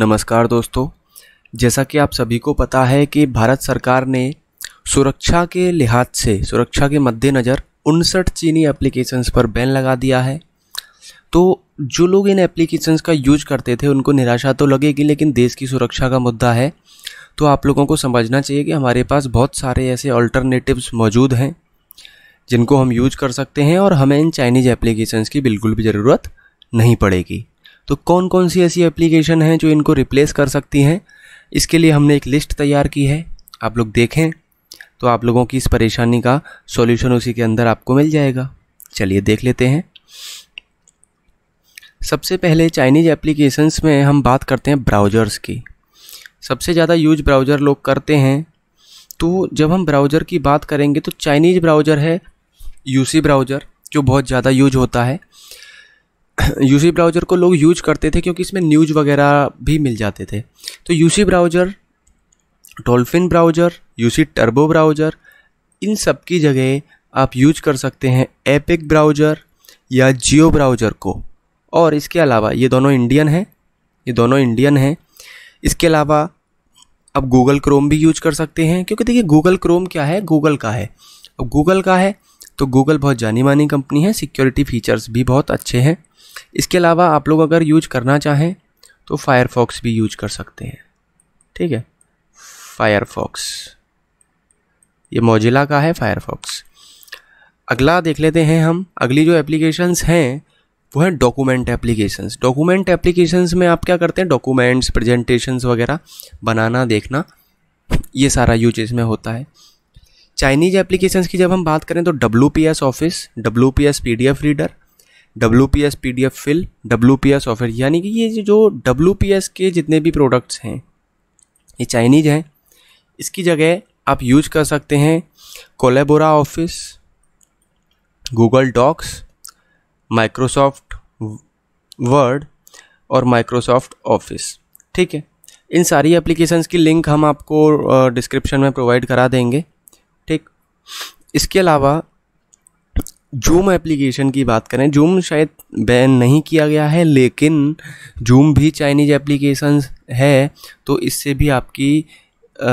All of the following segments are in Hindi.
नमस्कार दोस्तों जैसा कि आप सभी को पता है कि भारत सरकार ने सुरक्षा के लिहाज से सुरक्षा के मद्देनज़र उनसठ चीनी एप्लीकेशंस पर बैन लगा दिया है तो जो लोग इन एप्लीकेशंस का यूज करते थे उनको निराशा तो लगेगी लेकिन देश की सुरक्षा का मुद्दा है तो आप लोगों को समझना चाहिए कि हमारे पास बहुत सारे ऐसे अल्टरनेटिव्स मौजूद हैं जिनको हम यूज कर सकते हैं और हमें इन चाइनीज़ एप्लीकेशंस की बिल्कुल भी ज़रूरत नहीं पड़ेगी तो कौन कौन सी ऐसी एप्लीकेशन हैं जो इनको रिप्लेस कर सकती हैं इसके लिए हमने एक लिस्ट तैयार की है आप लोग देखें तो आप लोगों की इस परेशानी का सॉल्यूशन उसी के अंदर आपको मिल जाएगा चलिए देख लेते हैं सबसे पहले चाइनीज़ एप्लीकेशंस में हम बात करते हैं ब्राउज़र्स की सबसे ज़्यादा यूज ब्राउज़र लोग करते हैं तो जब हम ब्राउज़र की बात करेंगे तो चाइनीज़ ब्राउज़र है यूसी ब्राउज़र जो बहुत ज़्यादा यूज होता है यूसी ब्राउज़र को लोग यूज करते थे क्योंकि इसमें न्यूज वगैरह भी मिल जाते थे तो UC browser Dolphin browser UC Turbo browser इन सब की जगह आप यूज कर सकते हैं एपिक ब्राउज़र या जियो ब्राउज़र को और इसके अलावा ये दोनों इंडियन हैं ये दोनों इंडियन हैं इसके अलावा आप गूगल क्रोम भी यूज कर सकते हैं क्योंकि देखिए गूगल क्रोम क्या है गूगल का है अब गूगल का है तो गूगल बहुत जानी मानी कंपनी है सिक्योरिटी फीचर्स भी बहुत अच्छे हैं इसके अलावा आप लोग अगर यूज करना चाहें तो फायरफॉक्स भी यूज कर सकते हैं ठीक है फायरफॉक्स ये मोजिला का है फायरफॉक्स अगला देख लेते हैं हम अगली जो एप्लीकेशंस हैं वो है डॉक्यूमेंट एप्लीकेशंस डॉक्यूमेंट एप्लीकेशंस में आप क्या करते हैं डॉक्यूमेंट्स प्रेजेंटेशंस वगैरह बनाना देखना ये सारा यूज इसमें होता है चाइनीज एप्लीकेशंस की जब हम बात करें तो W P S office W P S P D F reader W P S P D F fill W P S offer यानी कि ये जो डब्ल्यू पी एस के जितने भी प्रोडक्ट्स हैं ये चाइनीज हैं इसकी जगह आप यूज कर सकते हैं Collabora office Google Docs Microsoft Word और माइक्रोसॉफ्ट ऑफिस ठीक है इन सारी एप्लीकेशंस की लिंक हम आपको डिस्क्रिप्शन में प्रोवाइड करा देंगे ठीक इसके अलावा जूम एप्लीकेशन की बात करें जूम शायद बैन नहीं किया गया है लेकिन जूम भी चाइनीज एप्लीकेशन है तो इससे भी आपकी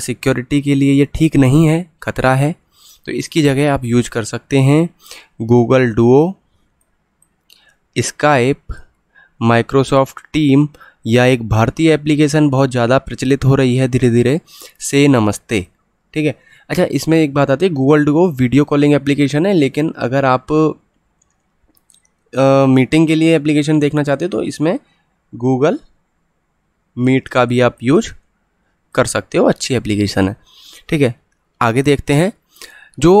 सिक्योरिटी के लिए ये ठीक नहीं है खतरा है तो इसकी जगह आप यूज कर सकते हैं Google Duo Skype Microsoft team या एक भारतीय एप्लीकेशन बहुत ज़्यादा प्रचलित हो रही है धीरे धीरे से नमस्ते ठीक है अच्छा इसमें एक बात आती है Google Duo video calling application है लेकिन अगर आप मीटिंग uh, के लिए एप्लीकेशन देखना चाहते हो तो इसमें गूगल मीट का भी आप यूज कर सकते हो अच्छी एप्लीकेशन है ठीक है आगे देखते हैं जो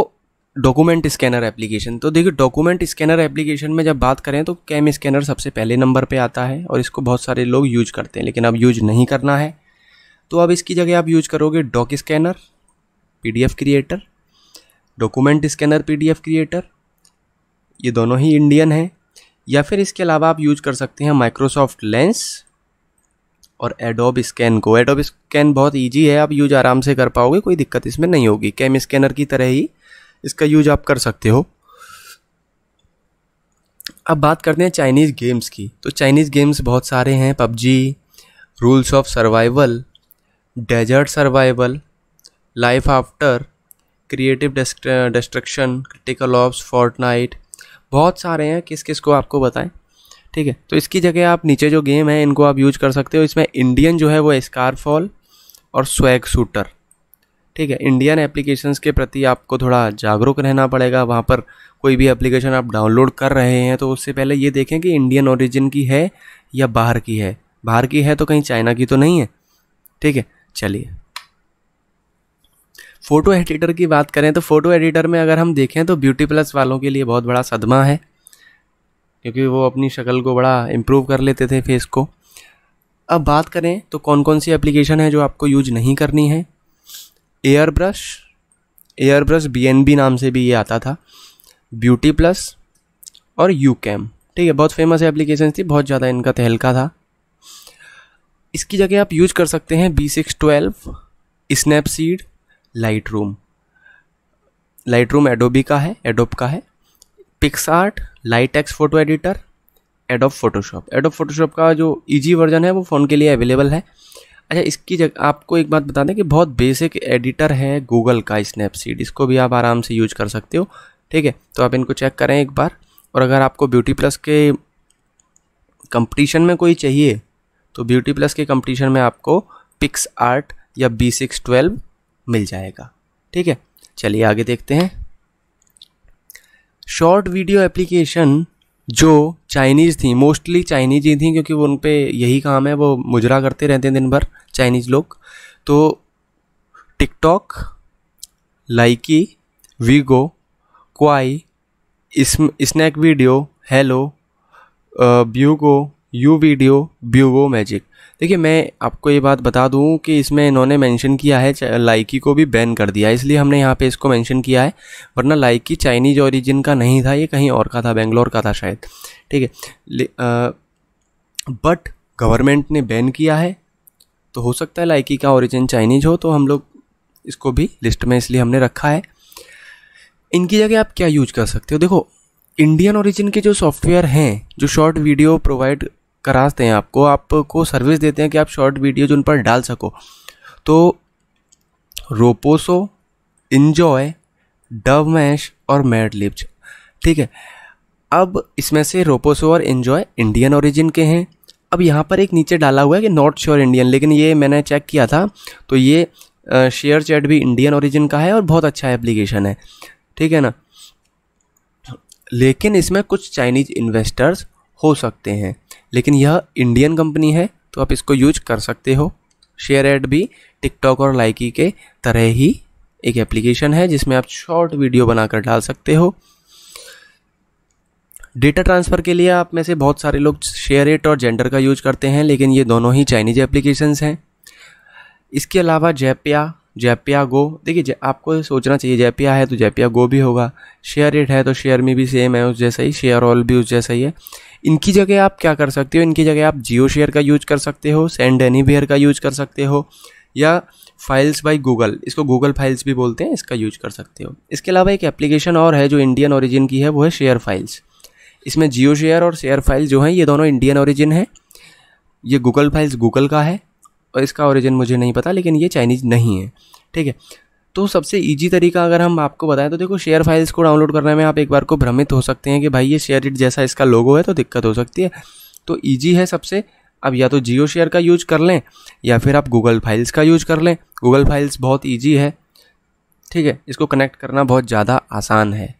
डॉक्यूमेंट स्कैनर एप्लीकेशन तो देखिए डॉक्यूमेंट स्कैनर एप्लीकेशन में जब बात करें तो कैम स्कैनर सबसे पहले नंबर पे आता है और इसको बहुत सारे लोग यूज करते हैं लेकिन अब यूज नहीं करना है तो अब इसकी जगह आप यूज करोगे Doc Scanner PDF creator document scanner PDF creator ये दोनों ही इंडियन हैं या फिर इसके अलावा आप यूज कर सकते हैं माइक्रोसॉफ्ट लेंस और एडोब स्कैन को एडोब स्कैन बहुत ईजी है आप यूज आराम से कर पाओगे कोई दिक्कत इसमें नहीं होगी कैम स्कैनर की तरह ही इसका यूज आप कर सकते हो अब बात करते हैं चाइनीज़ गेम्स की तो चाइनीज़ गेम्स बहुत सारे हैं PUBG Rules of Survival Desert Survival Life After Creative Destruction Critical Ops Fortnite बहुत सारे हैं किस किस को आपको बताएं ठीक है तो इसकी जगह आप नीचे जो गेम है इनको आप यूज कर सकते हो इसमें इंडियन जो है वो स्कारफॉल और स्वैग शूटर ठीक है इंडियन एप्लीकेशंस के प्रति आपको थोड़ा जागरूक रहना पड़ेगा वहाँ पर कोई भी एप्लीकेशन आप डाउनलोड कर रहे हैं तो उससे पहले ये देखें कि इंडियन ओरिजिन की है या बाहर की है बाहर की है तो कहीं चाइना की तो नहीं है ठीक है चलिए फ़ोटो एडिटर की बात करें तो फ़ोटो एडिटर में अगर हम देखें तो ब्यूटी प्लस वालों के लिए बहुत बड़ा सदमा है क्योंकि वो अपनी शक्ल को बड़ा इम्प्रूव कर लेते थे फेस को अब बात करें तो कौन कौन सी एप्लीकेशन है जो आपको यूज नहीं करनी है AirBrush AirBrush B नाम से भी ये आता था ब्यूटी प्लस और यू कैम ठीक है बहुत फेमस एप्लीकेशन थी बहुत ज़्यादा इनका तहलका था इसकी जगह आप यूज कर सकते हैं B six twelve Snapseed Lightroom Lightroom Adobe का है एडोब का है PicsArt LightX photo editor Adobe Photoshop Adobe Photoshop का जो ईजी वर्जन है वो फ़ोन के लिए अवेलेबल है अच्छा इसकी जगह आपको एक बात बता दें कि बहुत बेसिक एडिटर है गूगल का स्नैपसीड इसको भी आप आराम से यूज कर सकते हो ठीक है तो आप इनको चेक करें एक बार और अगर आपको ब्यूटी प्लस के कंपटीशन में कोई चाहिए तो ब्यूटी प्लस के कंपटीशन में आपको पिक्स आर्ट या बी सिक्स ट्वेल्व मिल जाएगा ठीक है चलिए आगे देखते हैं शॉर्ट वीडियो एप्लीकेशन जो चाइनीज़ थी मोस्टली चाइनीज ही थी क्योंकि वो उन पर यही काम है वो मुजरा करते रहते हैं दिन भर चाइनीज़ लोग तो TikTok Likee Vigo Kwai Snack Video Helo Bugo U Video Bugo Magic देखिए मैं आपको ये बात बता दूं कि इसमें इन्होंने मेंशन किया है लाइकी को भी बैन कर दिया इसलिए हमने यहाँ पे इसको मेंशन किया है वरना लाइकी चाइनीज ओरिजिन का नहीं था ये कहीं और का था बेंगलोर का था शायद ठीक है बट गवर्नमेंट ने बैन किया है तो हो सकता है लाइकी का ओरिजिन चाइनीज हो तो हम लोग इसको भी लिस्ट में इसलिए हमने रखा है इनकी जगह आप क्या यूज कर सकते हो देखो इंडियन ओरिजिन के जो सॉफ्टवेयर हैं जो शॉर्ट वीडियो प्रोवाइड कराते हैं आपको आपको सर्विस देते हैं कि आप शॉर्ट वीडियोज उन पर डाल सको तो रोपोसो इन्जॉय डव मैश और मैड लिप्स ठीक है अब इसमें से रोपोसो और इन्जॉय इंडियन ओरिजिन के हैं अब यहाँ पर एक नीचे डाला हुआ है कि नॉट श्योर इंडियन लेकिन ये मैंने चेक किया था तो ये शेयर चैट भी इंडियन ओरिजिन का है और बहुत अच्छा एप्लीकेशन है ठीक है ना लेकिन इसमें कुछ चाइनीज इन्वेस्टर्स हो सकते हैं लेकिन यह इंडियन कंपनी है तो आप इसको यूज कर सकते हो शेयर एड भी टिकटॉक और लाइकी के तरह ही एक एप्लीकेशन है जिसमें आप शॉर्ट वीडियो बनाकर डाल सकते हो डेटा ट्रांसफ़र के लिए आप में से बहुत सारे लोग शेयर एट और जेंडर का यूज करते हैं लेकिन ये दोनों ही चाइनीज एप्लीकेशंस हैं इसके अलावा जैपिया जैपिया गो देखिए आपको सोचना चाहिए जैपिया है तो जैपिया गो भी होगा शेयर रेट है तो शेयर में भी सेम है उस जैसा ही शेयर ऑल भी उस जैसा ही है इनकी जगह आप क्या कर सकते हो इनकी जगह आप जियो शेयर का यूज कर सकते हो सेंड एनी बेयर का यूज कर सकते हो या फाइल्स बाई गूगल इसको गूगल फाइल्स भी बोलते हैं इसका यूज कर सकते हो इसके अलावा एक एप्लीकेशन और है जो इंडियन ओरिजिन की है वो है शेयर फाइल्स इसमें जियो शेयर और शेयर फाइल्स जो हैं ये दोनों इंडियन ओरिजिन है ये गूगल फाइल्स गूगल का है और इसका ओरिजिन मुझे नहीं पता लेकिन ये चाइनीज नहीं है ठीक है तो सबसे ईजी तरीका अगर हम आपको बताएं तो देखो शेयर फाइल्स को डाउनलोड करने में आप एक बार को भ्रमित हो सकते हैं कि भाई ये शेयर इट जैसा इसका लोगो है तो दिक्कत हो सकती है तो ईजी है सबसे अब या तो जियो शेयर का यूज कर लें या फिर आप गूगल फाइल्स का यूज कर लें गूगल फाइल्स बहुत ईजी है ठीक है इसको कनेक्ट करना बहुत ज़्यादा आसान है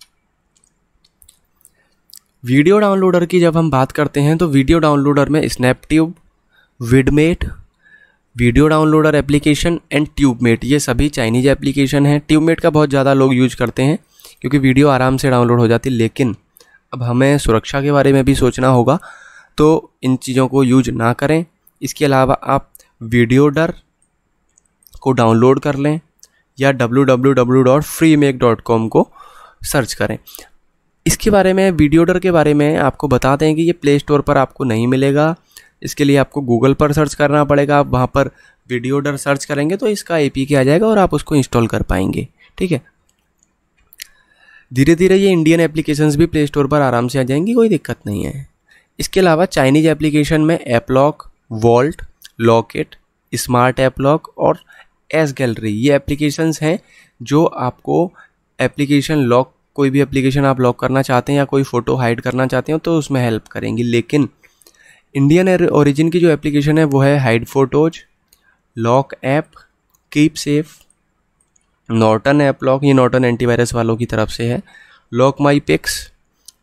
वीडियो डाउनलोडर की जब हम बात करते हैं तो वीडियो डाउनलोडर में Snaptube Vidmate video downloader application and Tubemate ये सभी चाइनीज एप्लीकेशन हैं ट्यूबमेट का बहुत ज़्यादा लोग यूज करते हैं क्योंकि वीडियो आराम से डाउनलोड हो जाती है लेकिन अब हमें सुरक्षा के बारे में भी सोचना होगा तो इन चीज़ों को यूज ना करें इसके अलावा आप वीडियो डर को डाउनलोड कर लें या www.freemake.com को सर्च करें इसके बारे में वीडियो डर के बारे में आपको बता दें कि ये प्ले स्टोर पर आपको नहीं मिलेगा इसके लिए आपको गूगल पर सर्च करना पड़ेगा आप वहाँ पर वीडियो डर सर्च करेंगे तो इसका ए पी के आ जाएगा और आप उसको इंस्टॉल कर पाएंगे ठीक है धीरे धीरे ये इंडियन एप्लीकेशंस भी प्ले स्टोर पर आराम से आ जाएंगी कोई दिक्कत नहीं है इसके अलावा चाइनीज एप्लीकेशन में AppLock Vault Locket Smart AppLock और एस गैलरी ये एप्लीकेशंस हैं जो आपको एप्लीकेशन लॉक कोई भी एप्लीकेशन आप लॉक करना चाहते हैं या कोई फ़ोटो हाइड करना चाहते हो तो उसमें हेल्प करेंगी लेकिन इंडियन ओरिजिन की जो एप्लीकेशन है वो है hide photos lock app keep safe Norton app lock ये नॉर्टन एंटीवायरस वालों की तरफ से है लॉक माई पिक्स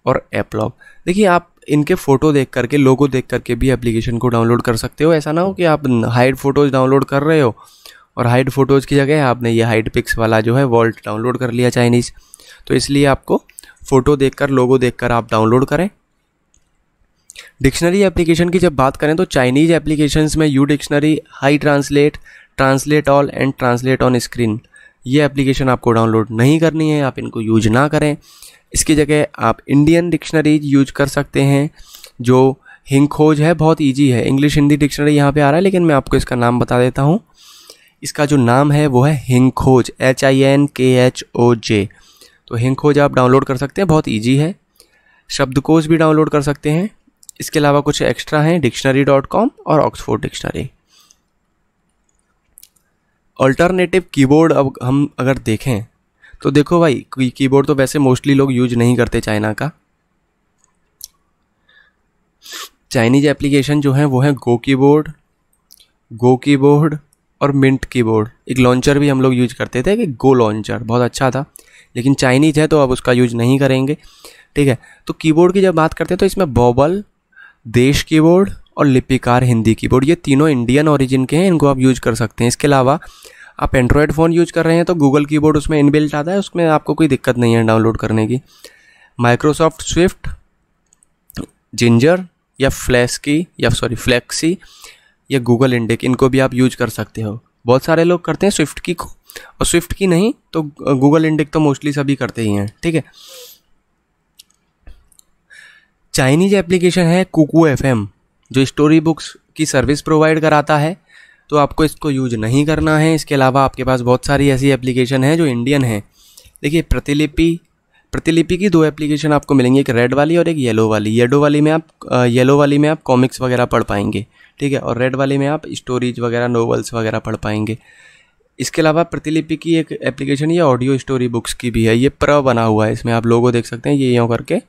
और ऐप लॉक देखिए आप इनके फ़ोटो देख करके लोगो देख करके भी एप्लीकेशन को डाउनलोड कर सकते हो ऐसा ना हो कि आप हाइड फ़ोटोज़ डाउनलोड कर रहे हो और हाइड फ़ोटोज़ की जगह आपने ये हाइड पिक्स वाला जो है वॉल्ट डाउनलोड कर लिया चाइनीज़ तो इसलिए आपको फ़ोटो देखकर लोगो देखकर आप डाउनलोड करें डिक्शनरी एप्लीकेशन की जब बात करें तो चाइनीज एप्लीकेशन में U Dictionary Hi Translate Translate All and Translate On Screen ये एप्लीकेशन आपको डाउनलोड नहीं करनी है आप इनको यूज ना करें इसकी जगह आप इंडियन डिक्शनरी यूज कर सकते हैं जो हिंगखोज है बहुत ईजी है इंग्लिश हिंदी डिक्शनरी यहाँ पर आ रहा है लेकिन मैं आपको इसका नाम बता देता हूँ इसका जो नाम है वो है HinKhoj H I N K H O J तो हिंगखोज आप डाउनलोड कर सकते हैं बहुत ईजी है शब्दकोश भी डाउनलोड कर सकते हैं इसके अलावा कुछ एक्स्ट्रा हैं डिक्शनरी डॉट कॉम और ऑक्सफोर्ड डिक्शनरी अल्टरनेटिव कीबोर्ड अब हम अगर देखें तो देखो भाई कीबोर्ड तो वैसे मोस्टली लोग यूज नहीं करते चाइना का चाइनीज एप्लीकेशन जो है वो है गो कीबोर्ड गो कीबोर्ड और मिंट कीबोर्ड एक लॉन्चर भी हम लोग यूज करते थे कि गो लॉन्चर बहुत अच्छा था लेकिन चाइनीज है तो अब उसका यूज नहीं करेंगे ठीक है तो कीबोर्ड की जब बात करते हैं तो इसमें बॉबल देश कीबोर्ड और लिपिकार हिंदी कीबोर्ड ये तीनों इंडियन ओरिजिन के हैं इनको आप यूज कर सकते हैं इसके अलावा आप एंड्रॉयड फ़ोन यूज कर रहे हैं तो गूगल कीबोर्ड उसमें इनबिल्ट आता है उसमें आपको कोई दिक्कत नहीं है डाउनलोड करने की माइक्रोसॉफ्ट स्विफ्ट जिंजर या फ्लैश की या सॉरी फ्लैक्सी या गूगल इंडिक इनको भी आप यूज कर सकते हो बहुत सारे लोग करते हैं स्विफ्ट की को और स्विफ्ट की नहीं तो गूगल इंडिक तो मोस्टली सभी करते ही हैं ठीक है चाइनीज एप्लीकेशन है कुकू एफ जो स्टोरी बुक्स की सर्विस प्रोवाइड कराता है तो आपको इसको यूज नहीं करना है इसके अलावा आपके पास बहुत सारी ऐसी एप्लीकेशन है जो इंडियन है देखिए प्रतिलिपि प्रतिलिपि की दो एप्लीकेशन आपको मिलेंगी एक रेड वाली और एक येलो वाली येलो वाली में आप येलो वाली में आप कॉमिक्स वगैरह पढ़ पाएंगे ठीक है और रेड वाली में आप स्टोरीज वगैरह नोवेल्स वगैरह पढ़ पाएंगे इसके अलावा प्रतिलिपि की एक एप्लीकेशन ये ऑडियो स्टोरी बुक्स की भी है ये प्र बना हुआ है इसमें आप लोगों देख सकते हैं ये यों करके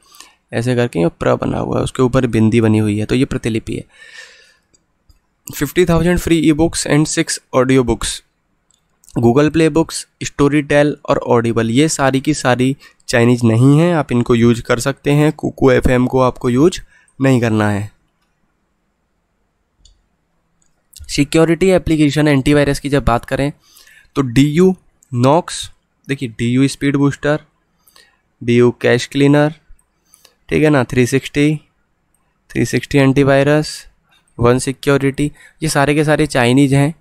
ऐसे करके ये प्र बना हुआ है उसके ऊपर बिंदी बनी हुई है तो ये प्रतिलिपि है fifty thousand free e books and six audio books Google Play Books Storytel और ऑडिबल ये सारी की सारी चाइनीज नहीं है आप इनको यूज कर सकते हैं कुकू एफ को आपको यूज नहीं करना है सिक्योरिटी एप्लीकेशन एंटीवायरस की जब बात करें तो डी यू नॉक्स देखिए D U speed booster D U cache cleaner ठीक है ना 360 360 एंटीवायरस वन सिक्योरिटी ये सारे के सारे चाइनीज हैं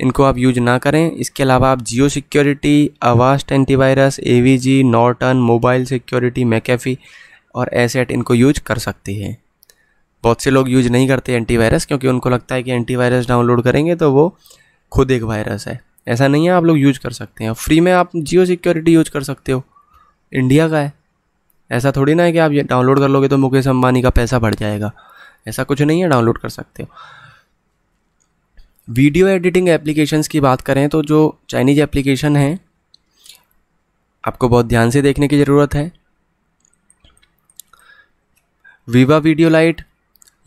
इनको आप यूज ना करें इसके अलावा आप Jio security Avast antivirus A V G Norton mobile security McAfee और एसेट इनको यूज कर सकती है बहुत से लोग यूज नहीं करते एंटीवायरस क्योंकि उनको लगता है कि एंटीवायरस डाउनलोड करेंगे तो वो खुद एक वायरस है ऐसा नहीं है आप लोग यूज कर सकते हैं फ्री में आप जियो सिक्योरिटी यूज कर सकते हो इंडिया का है ऐसा थोड़ी ना है कि आप ये डाउनलोड कर लोगे तो मुकेश अम्बानी का पैसा बढ़ जाएगा ऐसा कुछ नहीं है डाउनलोड कर सकते हो वीडियो एडिटिंग एप्लीकेशंस की बात करें तो जो चाइनीज एप्लीकेशन हैं आपको बहुत ध्यान से देखने की ज़रूरत है Viva Video Lite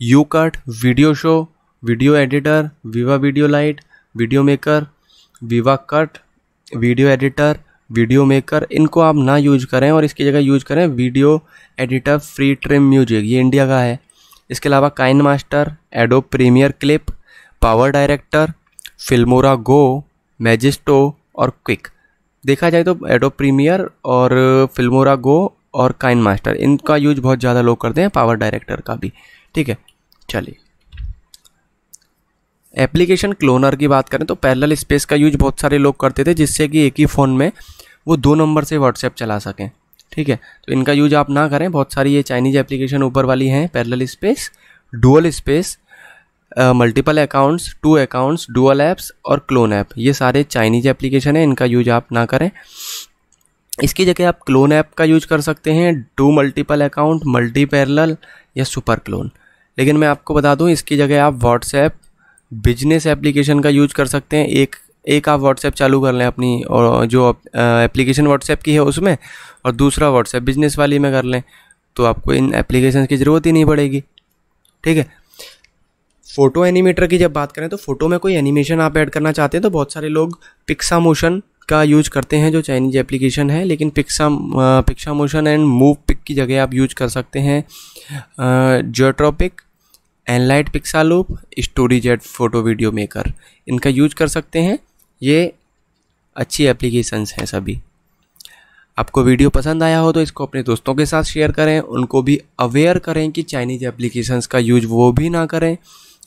YouCut video show video editor Viva Video Lite video maker VivaCut video editor video maker इनको आप ना यूज करें और इसकी जगह यूज करें video editor free trim music ये इंडिया का है इसके अलावा KineMaster Adobe Premiere Clip PowerDirector Filmora Go Magisto और क्विक देखा जाए तो एडो प्रीमियर और फिल्मोरा गो और काइन मास्टर इनका यूज बहुत ज़्यादा लोग करते हैं पावर डायरेक्टर का भी ठीक है चलिए एप्लीकेशन क्लोनर की बात करें तो पैरेलल स्पेस का यूज बहुत सारे लोग करते थे जिससे कि एक ही फ़ोन में वो दो नंबर से व्हाट्सएप चला सकें ठीक है तो इनका यूज आप ना करें बहुत सारी ये चाइनीज एप्लीकेशन ऊपर वाली हैं Parallel Space Dual Space multiple accounts two accounts dual apps और क्लोन ऐप ये सारे चाइनीज एप्लीकेशन हैं इनका यूज आप ना करें इसकी जगह आप क्लोन ऐप का यूज कर सकते हैं do multiple account multi parallel या सुपर क्लोन लेकिन मैं आपको बता दूं इसकी जगह आप व्हाट्सएप बिजनेस एप्लीकेशन का यूज कर सकते हैं एक एक आप व्हाट्सएप चालू कर लें अपनी और जो एप्लीकेशन व्हाट्सएप की है उसमें और दूसरा व्हाट्सएप बिजनेस वाली में कर लें तो आपको इन एप्लीकेशन की ज़रूरत ही नहीं पड़ेगी ठीक है फ़ोटो एनिमेटर की जब बात करें तो फ़ोटो में कोई एनिमेशन आप ऐड करना चाहते हैं तो बहुत सारे लोग पिक्सा मोशन का यूज करते हैं जो चाइनीज एप्लीकेशन है लेकिन Pixa Pixa motion and Move Pic की जगह आप यूज कर सकते हैं जियोट्रॉपिक Enlight Pixaloop Story Jet photo video maker इनका यूज कर सकते हैं ये अच्छी एप्लीकेशंस हैं सभी आपको वीडियो पसंद आया हो तो इसको अपने दोस्तों के साथ शेयर करें उनको भी अवेयर करें कि चाइनीज एप्लीकेशंस का यूज वो भी ना करें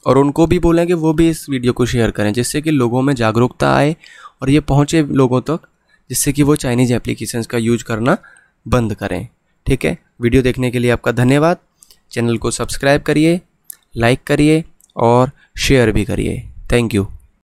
और उनको भी बोलें कि वो भी इस वीडियो को शेयर करें जिससे कि लोगों में जागरूकता आए और ये पहुँचे लोगों तक जिससे कि वो चाइनीज एप्लीकेशंस का यूज करना बंद करें ठीक है वीडियो देखने के लिए आपका धन्यवाद चैनल को सब्सक्राइब करिए लाइक करिए और शेयर भी करिए थैंक यू